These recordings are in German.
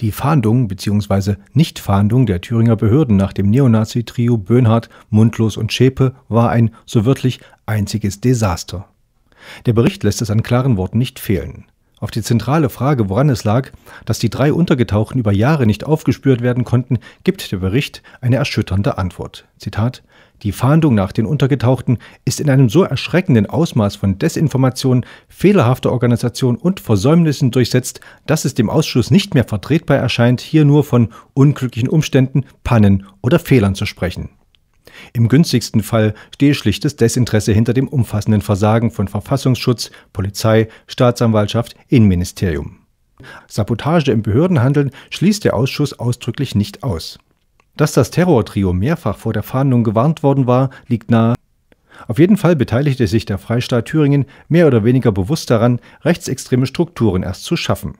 Die Fahndung bzw. Nichtfahndung der Thüringer Behörden nach dem Neonazi-Trio Böhnhardt, Mundlos und Schäpe war ein so wörtlich einziges Desaster. Der Bericht lässt es an klaren Worten nicht fehlen. Auf die zentrale Frage, woran es lag, dass die drei Untergetauchten über Jahre nicht aufgespürt werden konnten, gibt der Bericht eine erschütternde Antwort. Zitat Die Fahndung nach den Untergetauchten ist in einem so erschreckenden Ausmaß von Desinformation, fehlerhafter Organisation und Versäumnissen durchsetzt, dass es dem Ausschuss nicht mehr vertretbar erscheint, hier nur von unglücklichen Umständen, Pannen oder Fehlern zu sprechen. Im günstigsten Fall stehe schlichtes Desinteresse hinter dem umfassenden Versagen von Verfassungsschutz, Polizei, Staatsanwaltschaft, Innenministerium. Sabotage im Behördenhandeln schließt der Ausschuss ausdrücklich nicht aus. Dass das Terrortrio mehrfach vor der Fahndung gewarnt worden war, liegt nahe. Auf jeden Fall beteiligte sich der Freistaat Thüringen mehr oder weniger bewusst daran, rechtsextreme Strukturen erst zu schaffen.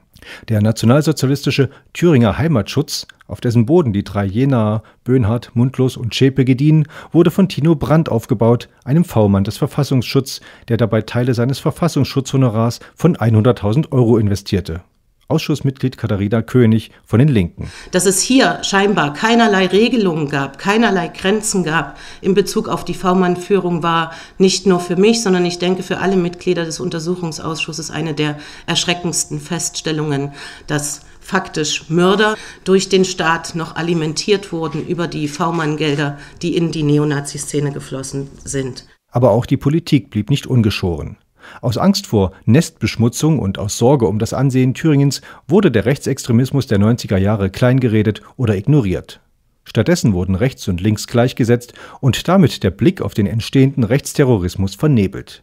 Der nationalsozialistische Thüringer Heimatschutz, auf dessen Boden die drei Jenaer Böhnhardt, Mundlos und Zschäpe gediehen, wurde von Tino Brandt aufgebaut, einem V-Mann des Verfassungsschutzes, der dabei Teile seines Verfassungsschutzhonorars von 100.000 Euro investierte Ausschussmitglied Katharina König von den Linken. Dass es hier scheinbar keinerlei Regelungen gab, keinerlei Grenzen gab in Bezug auf die V-Mann-Führung, war nicht nur für mich, sondern ich denke für alle Mitglieder des Untersuchungsausschusses eine der erschreckendsten Feststellungen, dass faktisch Mörder durch den Staat noch alimentiert wurden über die V-Mann-Gelder, die in die Neonazi-Szene geflossen sind. Aber auch die Politik blieb nicht ungeschoren. Aus Angst vor Nestbeschmutzung und aus Sorge um das Ansehen Thüringens wurde der Rechtsextremismus der 90er Jahre kleingeredet oder ignoriert. Stattdessen wurden rechts und links gleichgesetzt und damit der Blick auf den entstehenden Rechtsterrorismus vernebelt